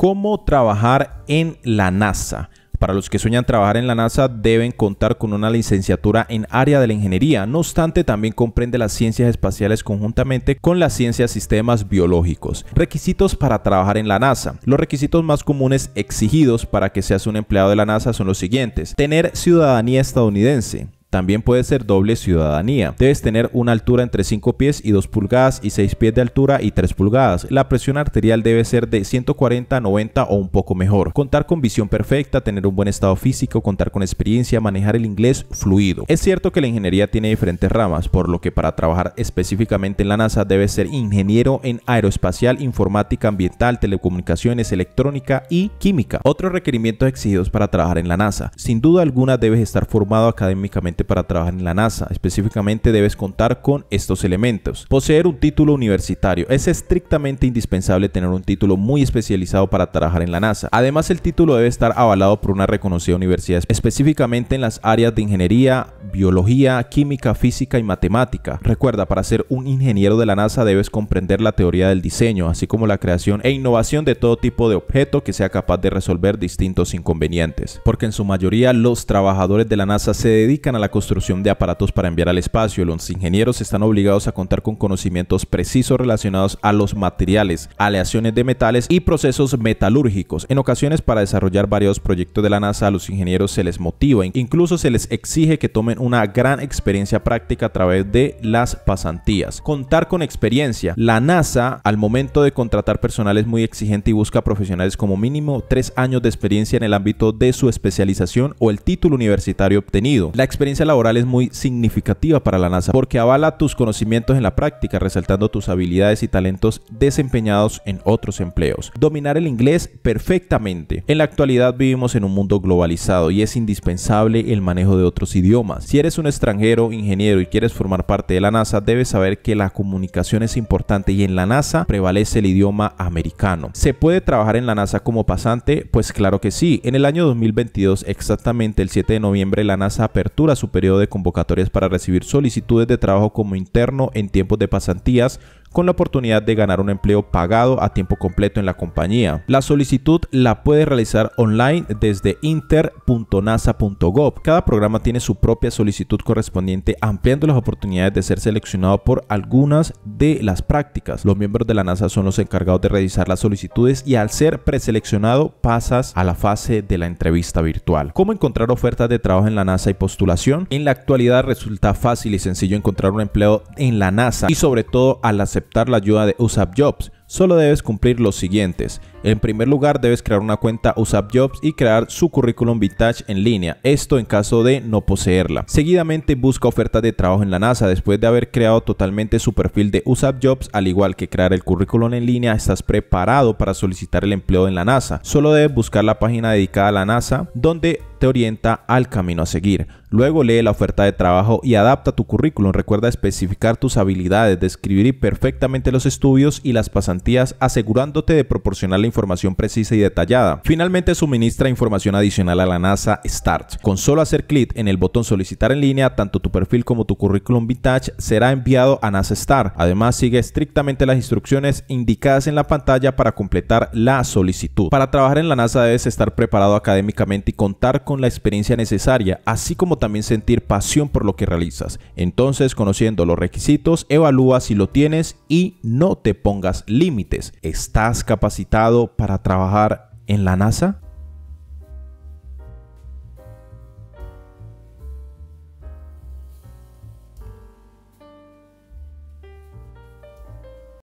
cómo trabajar en la NASA. Para los que sueñan trabajar en la NASA deben contar con una licenciatura en área de la ingeniería, no obstante también comprende las ciencias espaciales conjuntamente con las ciencias sistemas biológicos. Requisitos para trabajar en la NASA. Los requisitos más comunes exigidos para que seas un empleado de la NASA son los siguientes. Tener ciudadanía estadounidense también puede ser doble ciudadanía. Debes tener una altura entre 5 pies y 2 pulgadas y 6 pies de altura y 3 pulgadas. La presión arterial debe ser de 140, 90 o un poco mejor. Contar con visión perfecta, tener un buen estado físico, contar con experiencia, manejar el inglés fluido. Es cierto que la ingeniería tiene diferentes ramas, por lo que para trabajar específicamente en la NASA debes ser ingeniero en aeroespacial, informática, ambiental, telecomunicaciones, electrónica y química. Otros requerimientos exigidos para trabajar en la NASA. Sin duda alguna debes estar formado académicamente para trabajar en la NASA. Específicamente debes contar con estos elementos. Poseer un título universitario. Es estrictamente indispensable tener un título muy especializado para trabajar en la NASA. Además, el título debe estar avalado por una reconocida universidad, específicamente en las áreas de ingeniería, biología, química, física y matemática. Recuerda, para ser un ingeniero de la NASA debes comprender la teoría del diseño, así como la creación e innovación de todo tipo de objeto que sea capaz de resolver distintos inconvenientes. Porque en su mayoría los trabajadores de la NASA se dedican a la construcción de aparatos para enviar al espacio, los ingenieros están obligados a contar con conocimientos precisos relacionados a los materiales, aleaciones de metales y procesos metalúrgicos. En ocasiones para desarrollar varios proyectos de la NASA a los ingenieros se les motiva, incluso se les exige que tomen una gran experiencia práctica a través de las pasantías. Contar con experiencia. La NASA al momento de contratar personal es muy exigente y busca profesionales como mínimo tres años de experiencia en el ámbito de su especialización o el título universitario obtenido. La experiencia laboral es muy significativa para la NASA porque avala tus conocimientos en la práctica, resaltando tus habilidades y talentos desempeñados en otros empleos. Dominar el inglés perfectamente. En la actualidad vivimos en un mundo globalizado y es indispensable el manejo de otros idiomas. Si eres un extranjero, ingeniero y quieres formar parte de la NASA, debes saber que la comunicación es importante y en la NASA prevalece el idioma americano. ¿Se puede trabajar en la NASA como pasante? Pues claro que sí. En el año 2022, exactamente el 7 de noviembre, la NASA apertura su periodo de convocatorias para recibir solicitudes de trabajo como interno en tiempos de pasantías, con la oportunidad de ganar un empleo pagado a tiempo completo en la compañía. La solicitud la puede realizar online desde inter.nasa.gov. Cada programa tiene su propia solicitud correspondiente ampliando las oportunidades de ser seleccionado por algunas de las prácticas. Los miembros de la NASA son los encargados de revisar las solicitudes y al ser preseleccionado pasas a la fase de la entrevista virtual. ¿Cómo encontrar ofertas de trabajo en la NASA y postulación? En la actualidad resulta fácil y sencillo encontrar un empleo en la NASA y sobre todo a las aceptar la ayuda de usap Jobs, solo debes cumplir los siguientes. En primer lugar, debes crear una cuenta USAP Jobs y crear su currículum vintage en línea, esto en caso de no poseerla. Seguidamente, busca ofertas de trabajo en la NASA. Después de haber creado totalmente su perfil de USAP Jobs, al igual que crear el currículum en línea, estás preparado para solicitar el empleo en la NASA. Solo debes buscar la página dedicada a la NASA, donde te orienta al camino a seguir. Luego lee la oferta de trabajo y adapta tu currículum. Recuerda especificar tus habilidades, describir perfectamente los estudios y las pasantías, asegurándote de proporcionar la información precisa y detallada. Finalmente suministra información adicional a la NASA START. Con solo hacer clic en el botón solicitar en línea, tanto tu perfil como tu currículum vitae será enviado a NASA START. Además sigue estrictamente las instrucciones indicadas en la pantalla para completar la solicitud. Para trabajar en la NASA debes estar preparado académicamente y contar con la experiencia necesaria, así como también sentir pasión por lo que realizas. Entonces, conociendo los requisitos, evalúa si lo tienes y no te pongas límites. Estás capacitado para trabajar en la NASA?